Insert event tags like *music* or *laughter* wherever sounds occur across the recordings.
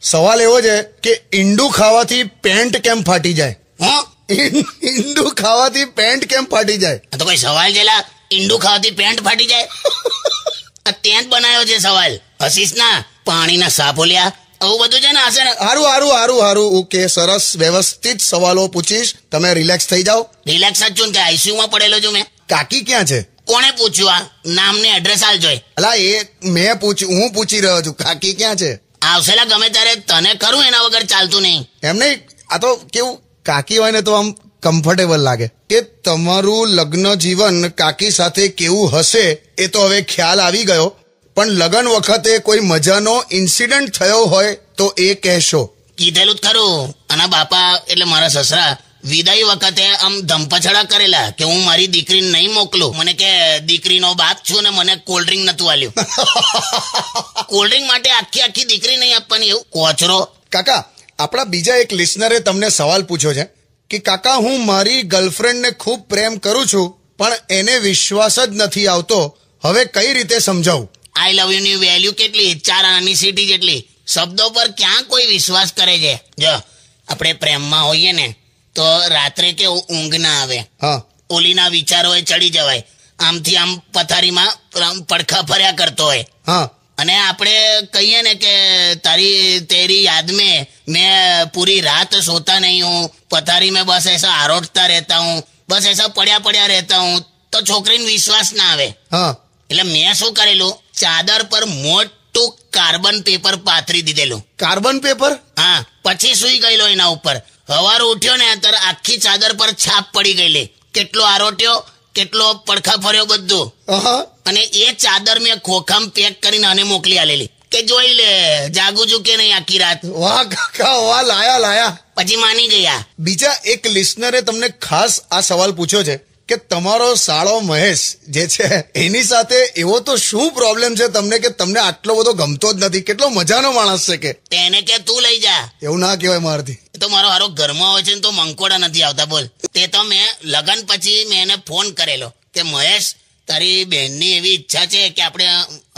સવાલ એવો છે કે ઈંડું ખાવાથી પેન્ટ કેમ ફાટી જાય હા ઈંડું ખાવાથી પેન્ટ કેમ ફાટી જાય તો કોઈ સવાલ છે ઈંડું ખાવાથી પેન્ટ ફાટી જાય આ ત્યાં જ બનાવ્યો છે સવાલ હસીશ ના પાણીના સાપો લ્યા આવું બધું છે ને હશે ને હારું હારું હારું હારું ઓકે સરસ વ્યવસ્થિત સવાલો પૂછીશ તમે રિલેક્સ થઈ જાઓ રિલેક્સ જ છું કે આઈસીયુ માં પડેલો છું મેં કાકી ક્યાં છે કોણે પૂછ્યું આ નામ ને એડ્રેસ હાલ જોઈ અલા એ મેં પૂછ્યું હું પૂછી રહ્યો છું કાકી ક્યાં છે આવશેલા ગમે ત્યારે તને કરું એના વગર ચાલતું નહીં એમ નહીં આ તો કેવું કાકી હોય ને તો આમ કમ્ફર્ટેબલ લાગે કે તમારું લગ્ન જીવન કાકી સાથે કેવું હશે એ તો હવે ખ્યાલ આવી ગયો પણ લગ્ન વખતે કોઈ મજાનો ઇન્સિડન્ટ થયો હોય તો એ કહેશો કીધેલું જ ખરું અને બાપા એટલે મારા સસરા વિદાય વખતે આમ ધમપછડા કરેલા કે હું મારી દીકરીને નહીં મોકલું મને કે દીકરીનો બાપ છું ને મને કોલ્ડ ડ્રિંક નતું આલ્યું કોલ્ડ *laughs* ડ્રિંક માટે આખી આખી દીકરી નહીં આપવાની એવું કોચરો કાકા આપણા બીજા એક લિસનરે તમને સવાલ પૂછ્યો છે કે કાકા હું મારી ગર્લફ્રેન્ડને ખૂબ પ્રેમ કરું છું પણ એને વિશ્વાસ જ નથી આવતો હવે કઈ રીતે સમજાવું આઈ લવ યુ ની વેલ્યુ કેટલી ચાર આની સિટી જેટલી શબ્દો પર ક્યાં કોઈ વિશ્વાસ કરે છે જો આપણે પ્રેમમાં હોઈએ ને તો રાત્રે કે ઊંઘ ના આવે ઓલીના વિચારો એ ચડી જવાય આમથી આમ પથારીમાં પડખા ફર્યા કરતો હોય અને આપણે કહીએ ને કે તારી તેરી યાદ મે મેં પૂરી રાત સોતા નહીં હું પથારી મેં બસ એસા આરોટતા રહેતા હું બસ એસા પડ્યા પડ્યા રહેતા હું તો છોકરીને વિશ્વાસ ના આવે એટલે મેં શું કરેલું ચાદર પર મોટું કાર્બન પેપર પાથરી દીધેલું કાર્બન પેપર હા પછી સુઈ ગયેલો એના ઉપર સવાર ઉઠ્યો ને ત્યારે આખી ચાદર પર છાપ પડી ગયેલી કેટલો આરોટ્યો કેટલો પડખા ફર્યો બધું અને એ ચાદર મેં ખોખામ પેક કરીને અને મોકલી આલેલી કે જોઈ લે જાગું છું કે નહીં આખી રાત વાહ કાકા વાહ લાયા લાયા પછી માની ગયા બીજા એક લિસનરે તમને ખાસ આ સવાલ પૂછ્યો છે કે તમારો સાળો મહેશ જે છે એની સાથે એવો તો શું પ્રોબ્લેમ છે તમને કે તમને આટલો બધો ગમતો જ નથી કેટલો મજાનો માણસ છે કે તેને કે તું લઈ જા એવું ના કહેવાય મારથી તો મારો હારો ઘરમાં હોય છે ને તો મંકોડા નથી આવતા બોલ તે તો મેં લગન પછી મેં એને ફોન કરેલો કે મહેશ તારી બહેનની એવી ઈચ્છા છે કે આપણે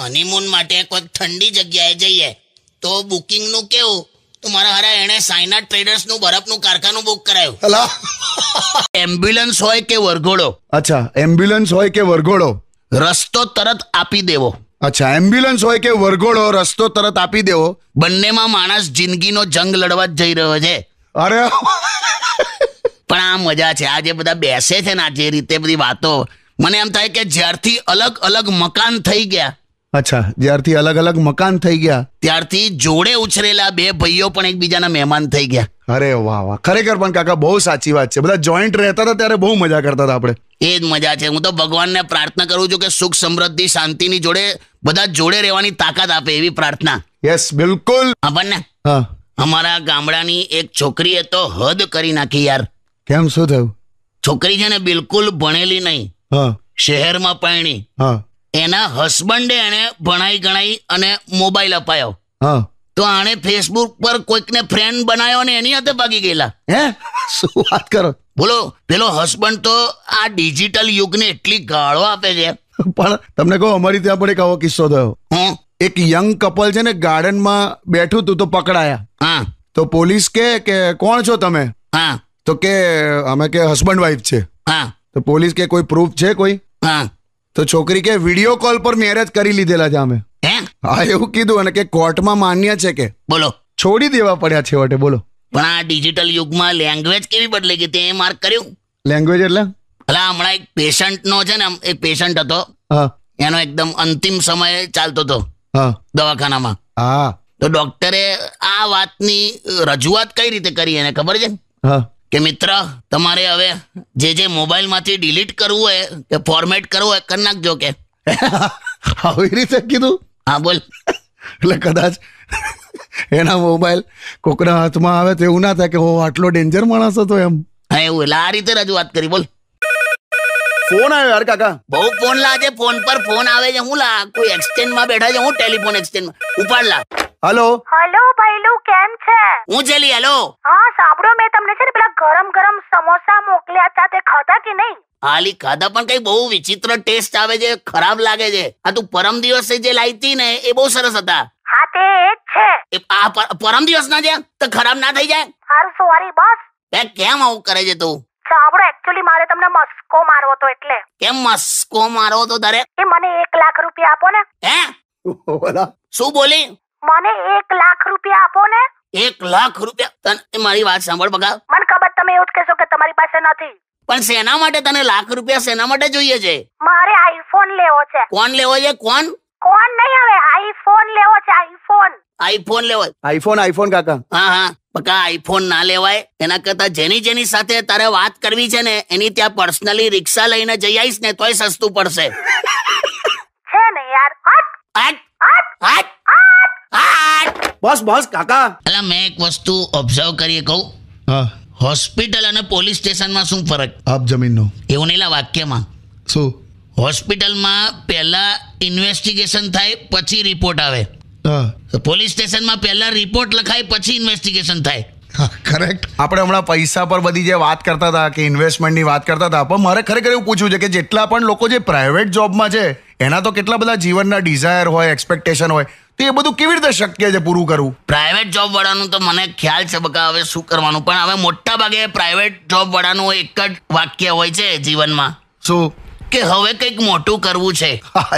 હનીમૂન માટે કોઈક ઠંડી જગ્યાએ જઈએ તો બુકિંગનું કેવું તો મારા હારા એણે સાયના ટ્રેડર્સનું બરફનું કારખાનું બુક કરાયું હલા એમ્બ્યુલન્સ હોય કે વરઘોડો અચ્છા એમ્બ્યુલન્સ હોય કે વરઘોડો રસ્તો તરત આપી દેવો અચ્છા એમ્બ્યુલન્સ હોય કે વરઘોડો રસ્તો તરત આપી દેવો બંનેમાં માણસ જિંદગીનો જંગ લડવા જ જઈ રહ્યો છે અરે પણ આ મજા છે આ જે બધા બેસે છે ને આ જે રીતે બધી વાતો મને એમ થાય કે જ્યારથી અલગ અલગ મકાન થઈ ગયા અચ્છા જ્યારથી અલગ અલગ મકાન થઈ ગયા ત્યારથી જોડે ઉછરેલા બે ભાઈઓ પણ એકબીજાના મહેમાન થઈ ગયા અરે વાહ વાહ ખરેખર પણ કાકા બહુ સાચી વાત છે બધા જોઈન્ટ રહેતા હતા ત્યારે બહુ મજા કરતા હતા આપણે એ જ મજા છે હું તો ભગવાનને પ્રાર્થના કરું છું કે સુખ સમૃદ્ધિ શાંતિની જોડે બધા જોડે રહેવાની તાકાત આપે એવી પ્રાર્થના યસ બિલકુલ આપણને અમારા ગામડાની એક છોકરીએ તો હદ કરી નાખી યાર કેમ શું થયું છોકરી છે ને બિલકુલ ભણેલી નહીં શહેરમાં પરણી હા એના હસબન્ડે એને ભણાઈ ગણાઈ અને મોબાઈલ અપાયો હા તો આણે ફેસબુક પર કોઈકને ફ્રેન્ડ બનાવ્યો ને એની હાથે ભાગી ગયેલા હે શું વાત કરો બોલો પેલો હસબન્ડ તો આ ડિજિટલ યુગને એટલી ગાળો આપે છે પણ તમને કહો અમારી ત્યાં પણ એક આવો કિસ્સો થયો એક યંગ કપલ છે ને ગાર્ડનમાં બેઠું તું તો પકડાયા હા તો પોલીસ કે કે કોણ છો તમે હા તો કે અમે કે હસબન્ડ વાઈફ છે હા તો પોલીસ કે કોઈ પ્રૂફ છે કોઈ હા તો છોકરી કે વિડીયો કોલ પર મેરેજ કરી લીધેલા છે અમે હા એવું કીધું અને કે કોર્ટમાં માન્ય છે કે બોલો છોડી દેવા પડ્યા છેવટે બોલો પણ આ ડિજિટલ યુગમાં લેંગ્વેજ કેવી બદલે ગઈ તે માર્ક કર્યું લેંગ્વેજ એટલે એટલે હમણાં એક પેશન્ટ નો છે ને એક પેશન્ટ હતો હા એનો એકદમ અંતિમ સમય ચાલતો હતો હા દવાખાનામાં હા તો ડોક્ટરે આ વાતની રજૂઆત કઈ રીતે કરી એને ખબર છે હા કે મિત્ર તમારે હવે જે જે મોબાઈલમાંથી ડિલીટ કરવું હોય કે ફોર્મેટ કરવું હોય કરી નાખજો કે *laughs* આવી રીતે કીધું હા બોલ એટલે કદાચ એના મોબાઈલ કોકના હાથમાં આવે તો એવું ના થાય કે હો આટલો ડેન્જર માણસ હતો એમ હા એવું એટલે આ રીતે રજૂઆત કરી બોલ ફોન આવ્યો યાર કાકા બહુ ફોન લાગે ફોન પર ફોન આવે છે હું લા કોઈ એક્સચેન્જમાં બેઠા છે હું ટેલિફોન એક્સચેન્જમાં ઉપાડ લા હલો હલો ભાઈલું કેમ છે હું જેલી હેલો હા સાંભળો મેં તમને છે ને પેલા ગરમ ગરમ સમોસા મોકલ્યા હતા તે ખાધા કે નહીં હાલી ખાધા પણ કઈ બહુ વિચિત્ર ટેસ્ટ આવે છે ખરાબ લાગે છે આ તું પરમ દિવસે જે લાવી ને એ બહુ સરસ હતા હા તે એ છે આ પરમ દિવસ ના જે તો ખરાબ ના થઈ જાય હારું સોરી બસ એ કેમ આવું કરે છે તું સાંભળો એકચ્યુઅલી મારે તમને મસ્કો મારવો તો એટલે કેમ મસ્કો મારવો તો તારે એ મને એક લાખ રૂપિયા આપો ને હે શું બોલી મને એક લાખ રૂપિયા આપો ને એક લાખ રૂપિયા તને મારી વાત સાંભળ બગા મને ખબર તમે એવું જ કહેશો કે તમારી પાસે નથી પણ શેના માટે તને લાખ રૂપિયા શેના માટે જોઈએ છે મારે આઈફોન લેવો છે કોણ લેવો છે કોણ કોણ નહીં હવે આઈફોન લેવો છે આઈફોન આઈફોન લેવાય આઈફોન આઈફોન કાકા હા હા બકા આઈફોન ના લેવાય એના કરતા જેની જેની સાથે તારે વાત કરવી છે ને એની ત્યાં પર્સનલી રિક્ષા લઈને જઈ આવીશ ને તોય સસ્તું પડશે છે ને યાર હટ હટ હટ હટ બસ બસ કાકા અલા મેં એક વસ્તુ ઓબ્ઝર્વ કરીએ કહું હા હોસ્પિટલ અને પોલીસ સ્ટેશનમાં શું ફરક આપ જમીનનો એવું નહીં લા વાક્યમાં શું હોસ્પિટલમાં પહેલા ઇન્વેસ્ટિગેશન થાય પછી રિપોર્ટ આવે પોલીસ સ્ટેશનમાં પહેલા રિપોર્ટ લખાય પછી ઇન્વેસ્ટિગેશન થાય કરેક્ટ આપણે હમણાં પૈસા પર બધી જે વાત કરતા હતા કે ઇન્વેસ્ટમેન્ટની વાત કરતા હતા પણ મારે ખરેખર એવું પૂછવું છે કે જેટલા પણ લોકો જે પ્રાઇવેટ જોબમાં છે એના તો કેટલા બધા જીવનના ડિઝાયર હોય એક્સપેક્ટેશન હોય તે એ બધું કેવી રીતે શક્ય છે પૂરું કરવું પ્રાઇવેટ જોબ વાળાનું તો મને ખ્યાલ છે બકા હવે શું કરવાનું પણ હવે મોટા ભાગે પ્રાઇવેટ જોબ વાળાનું એક જ વાક્ય હોય છે જીવનમાં શું કે હવે કંઈક મોટું કરવું છે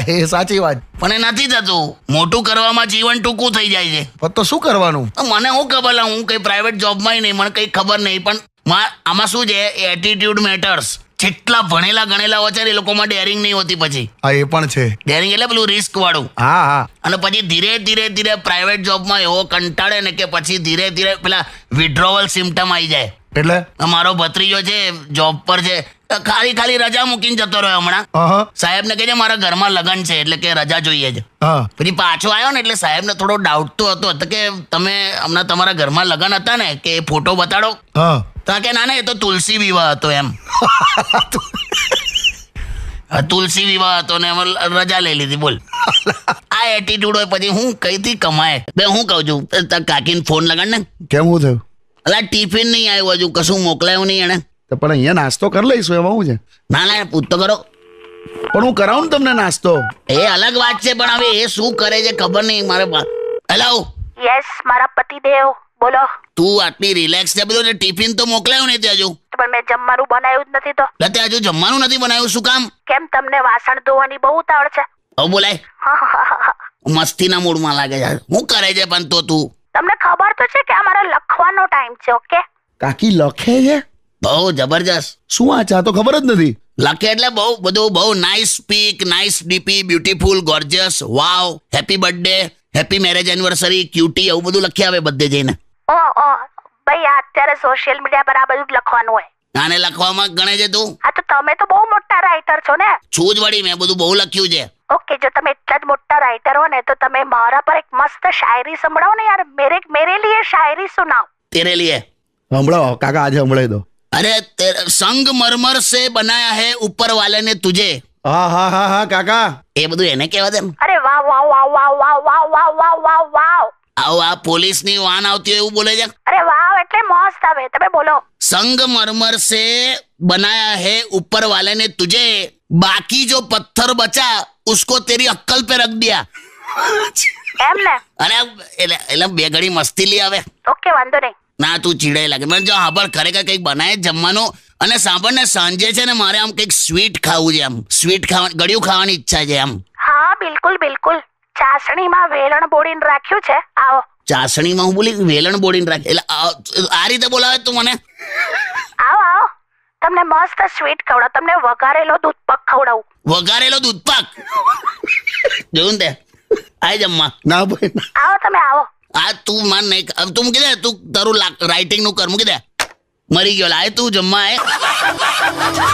એ સાચી વાત પણ એ નથી થતું મોટું કરવામાં જીવન ટૂંકું થઈ જાય છે તો શું કરવાનું મને હું ખબર હું કઈ પ્રાઇવેટ જોબમાં નહીં મને કઈ ખબર નહીં પણ આમાં શું છે એટીટ્યુડ મેટર્સ જેટલા ભણેલા ગણેલા હોય છે એ લોકો માં ડેરિંગ નહીં હોતી પછી હા એ પણ છે ડેરિંગ એટલે પેલું રિસ્ક વાળું હા હા અને પછી ધીરે ધીરે ધીરે પ્રાઇવેટ જોબમાં એવો કંટાળે ને કે પછી ધીરે ધીરે પેલા વિડ્રોવલ સિમ્ટમ આવી જાય એટલે મારો ભત્રીજો છે જોબ પર છે ખાલી ખાલી રજા મૂકીને જતો રહ્યો હમણાં સાહેબ ને કહે મારા ઘરમાં લગ્ન છે એટલે કે રજા જોઈએ છે પછી પાછો આવ્યો ને એટલે સાહેબ ને થોડો ડાઉટ તો હતો કે તમે હમણાં તમારા ઘરમાં લગ્ન હતા ને કે ફોટો બતાડો તો કે ના ના એ તો તુલસી વિવાહ હતો એમ *laughs* તુલસી વિવાહ હતો ને રજા લઈ લીધી બોલ *laughs* આ એટીટ્યુડ હોય પછી હું કઈ થી કમાય બે હું કહું છું કાકીને ફોન લગાડ ને કેમ હું થયું અલા ટિફિન નહીં આવ્યું હજુ કશું મોકલાયું નહીં એને તો પણ અહીંયા નાસ્તો કરી લઈશું એમાં હું છે ના ના પૂછ તો કરો પણ હું કરાવું તમને નાસ્તો એ અલગ વાત છે પણ હવે એ શું કરે છે ખબર નહીં મારે હેલો યસ મારા પતિદેવ બોલો તું આટલી રિલેક્સ છે બધું ટિફિન તો મોકલાયું નહીં ત્યાં પણ મેં જમવાનું બનાવ્યું જ નથી તો તે હજુ જમવાનું નથી બનાવ્યું શું કામ કેમ તમને વાસણ ધોવાની બહુ ઉતાવળ છે હવે બોલાય *laughs* મસ્તીના મૂડમાં લાગે છે હું કરે છે પણ તો તું તમને ખબર તો છે કે અમારો લખવાનો ટાઈમ છે ઓકે કાકી લખે છે બહુ જબરજસ્ત શું આ તો ખબર જ નથી લખે એટલે બહુ બધું બહુ nice speak nice DP beautiful gorgeous wow happy birthday happy marriage anniversary cutie એવું બધું લખી આવે બધે જઈને ઓ ઓ ભાઈ અત્યારે સોશિયલ મીડિયા પર આ બધું લખવાનું હોય આને લખવામાં ગણે છે તું હા તો તમે તો બહુ મોટા રાઇટર છો ને છું જ વળી મેં બધું બહુ લખ્યું છે ઓકે જો તમે એટલા જ મોટા રાઇટર હો ને તો તમે મારા પર એક મસ્ત શાયરી સંભળાવો ને યાર મેરે મેરે લીએ શાયરી સુનાઓ તેરે લીએ સંભળાવો કાકા આજે સંભળાઈ દો અરે સંગ મરમર સે બનાયા હે ઉપર વાલે ને તુજે હા હા હા હા કાકા એ બધું એને કહેવા દે અરે વાહ વાહ વાહ વાહ વાહ વાહ વાહ વાહ વાવ આવો આ પોલીસ ની વાન આવતી હોય એવું બોલે છે અરે વાવ એટલે મસ્ત આવે તમે બોલો સંગમરમર સે બનાયા હે ઉપર વાલે ને તુજે બાકી જો પથ્થર બચા उसको તેરી अक्कल पे रख दिया એમ ને અરે એટલે એટલે બે ઘડી મસ્તી લઈ આવે ઓકે વાંધો નહીં ના તું ચીડાઈ લાગે મને જો હા ખરેખર કઈક બનાય જમવાનું અને સાંભળ ને સાંજે છે ને મારે આમ કંઈક સ્વીટ ખાવું છે આમ સ્વીટ ખાવા ગળ્યું ખાવાની ઈચ્છા છે આમ હા બિલકુલ બિલકુલ ચાસણીમાં વેલણ બોળીને રાખ્યું છે આવો ચાસણીમાં હું બોલી વેલણ બોળીને રાખ એટલે આ- રીતે બોલાવે તું મને આવો આવો તમને મસ્ત સ્વીટ ખવડાવ તમને વઘારેલો દૂધ પક ખવડાવું વઘારેલો દૂધ પાક જોયું ને તે આય જમવા ના ભાઈ આવો તમે આવો આ તું માન નહીં તું કીધે તું તારું રાઇટિંગ નું કર કીધે મરી ગયો લાય તું જમવા આય